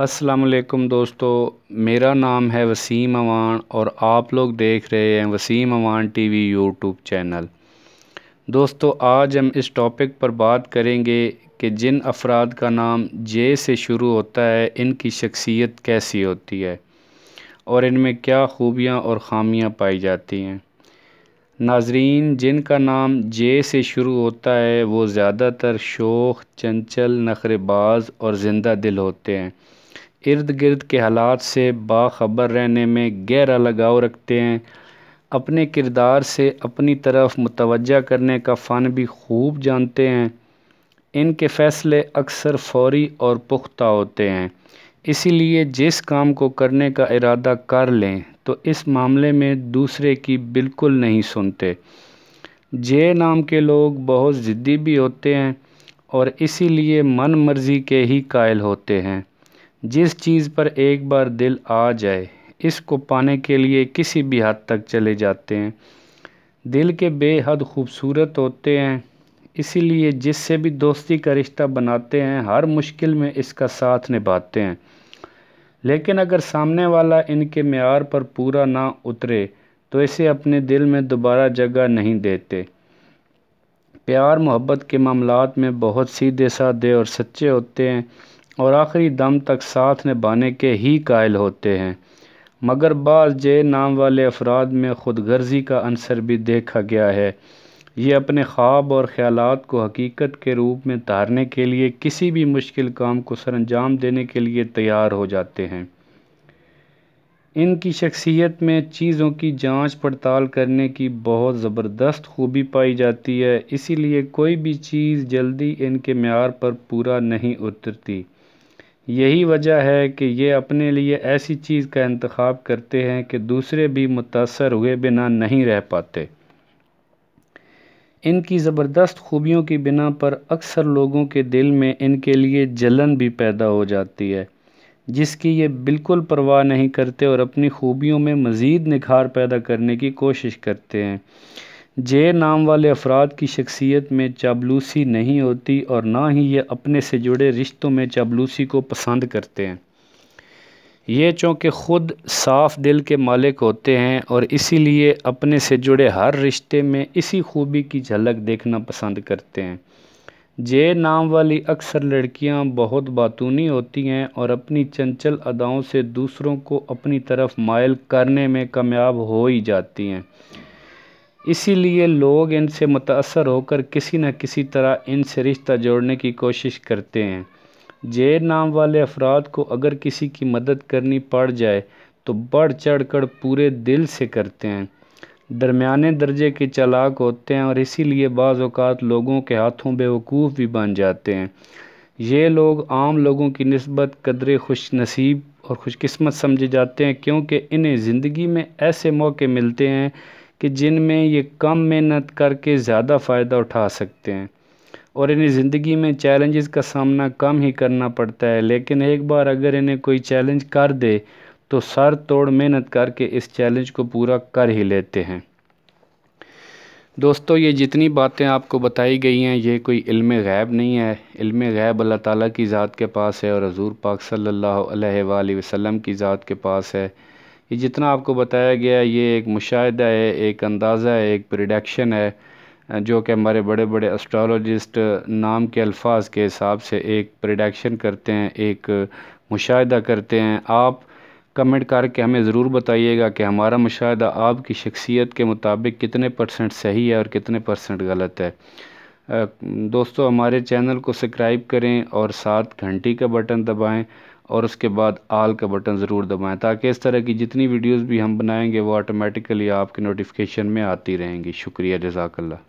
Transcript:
असलकम दोस्तों मेरा नाम है वसीम अवान और आप लोग देख रहे हैं Waseem Awan TV YouTube channel दोस्तों आज हम इस टॉपिक पर बात करेंगे कि जिन अफराद का नाम जे से शुरू होता है इनकी शख्सियत कैसी होती है और इनमें क्या खूबियाँ और ख़ामियाँ पाई जाती हैं नाजरीन जिनका नाम जे से शुरू होता है वो ज़्यादातर शोख चंचल नखरेबाज और ज़िंदा दिल होते हैं इर्द गिर्द के हालात से बाखबर रहने में गहरा लगाव रखते हैं अपने किरदार से अपनी तरफ मुतवजह करने का फ़न भी खूब जानते हैं इनके फ़ैसले अक्सर फौरी और पुख्ता होते हैं इसीलिए जिस काम को करने का इरादा कर लें तो इस मामले में दूसरे की बिल्कुल नहीं सुनते जे नाम के लोग बहुत ज़िद्दी भी होते हैं और इसीलिए मन मर्ज़ी के ही कायल होते हैं जिस चीज़ पर एक बार दिल आ जाए इसको पाने के लिए किसी भी हद तक चले जाते हैं दिल के बेहद खूबसूरत होते हैं इसीलिए जिससे भी दोस्ती का रिश्ता बनाते हैं हर मुश्किल में इसका साथ निभाते हैं लेकिन अगर सामने वाला इनके मैार पर पूरा ना उतरे तो इसे अपने दिल में दोबारा जगह नहीं देते प्यार मोहब्बत के मामलों में बहुत सीधे साधे और सच्चे होते हैं और आखिरी दम तक साथ निभाने के ही कायल होते हैं मगर बाज़ जे नाम वाले अफराद में ख़ुद गर्जी का अंसर भी देखा गया है ये अपने ख्वाब और ख़्याल को हकीकत के रूप में तारने के लिए किसी भी मुश्किल काम को सर अंजाम देने के लिए तैयार हो जाते हैं इनकी शख्सियत में चीज़ों की जांच पड़ताल करने की बहुत ज़बरदस्त खूबी पाई जाती है इसीलिए कोई भी चीज़ जल्दी इनके मैार पर पूरा नहीं उतरती यही वजह है कि ये अपने लिए ऐसी चीज़ का इंतखब करते हैं कि दूसरे भी मुतासर हुए बिना नहीं रह पाते इनकी ज़बरदस्त खूबियों की बिना पर अक्सर लोगों के दिल में इनके लिए जलन भी पैदा हो जाती है जिसकी ये बिल्कुल परवाह नहीं करते और अपनी खूबियों में मज़ीद निखार पैदा करने की कोशिश करते हैं जे नाम वाले अफराद की शख्सियत में चाबलूसी नहीं होती और ना ही ये अपने से जुड़े रिश्तों में चाबलूसी को पसंद करते हैं ये चूँकि ख़ुद साफ़ दिल के मालिक होते हैं और इसीलिए अपने से जुड़े हर रिश्ते में इसी खूबी की झलक देखना पसंद करते हैं जे नाम वाली अक्सर लड़कियां बहुत बातूनी होती हैं और अपनी चंचल अदाओं से दूसरों को अपनी तरफ मायल करने में कामयाब हो ही जाती हैं इसीलिए लोग इनसे मुतासर होकर किसी न किसी तरह इनसे रिश्ता जोड़ने की कोशिश करते हैं जे नाम वाले अफराद को अगर किसी की मदद करनी पड़ जाए तो बढ़ चढ़ कर पूरे दिल से करते हैं दरमिया दर्जे के चलाक होते हैं और इसीलिए बाज़ात लोगों के हाथों बेवकूफ़ भी बन जाते हैं ये लोग आम लोगों की नस्बत कदर खुश नसीब और खुशकस्मत समझे जाते हैं क्योंकि इन्हें ज़िंदगी में ऐसे मौके मिलते हैं कि जिनमें ये कम मेहनत करके ज़्यादा फ़ायदा उठा सकते हैं और इन्हें ज़िंदगी में चैलेंजेस का सामना कम ही करना पड़ता है लेकिन एक बार अगर इन्हें कोई चैलेंज कर दे तो सर तोड़ मेहनत करके इस चैलेंज को पूरा कर ही लेते हैं दोस्तों ये जितनी बातें आपको बताई गई हैं ये कोई इल्म गैब नहीं है इल्म गैब अल्लाह ताला की ज़ात के पास है और हजूर पाक सल्लल्लाहु अलैहि वसल्लम की ज़ात के पास है ये जितना आपको बताया गया है ये एक मुशाह है एक अंदाज़ा है एक प्रडक्शन है जो कि हमारे बड़े बड़े एस्ट्रोलॉजिस्ट नाम के अल्फाज के हिसाब से एक प्रडक्शन करते हैं एक मुशाह करते हैं आप कमेंट करके हमें ज़रूर बताइएगा कि हमारा मुशाह आपकी शख्सियत के मुताबिक कितने परसेंट सही है और कितने परसेंट गलत है दोस्तों हमारे चैनल को सब्सक्राइब करें और साथ घंटी का बटन दबाएं और उसके बाद आल का बटन ज़रूर दबाएं ताकि इस तरह की जितनी वीडियोस भी हम बनाएंगे वो ऑटोमेटिकली आपके नोटिफिकेशन में आती रहेंगी शुक्रिया जजाकल्ला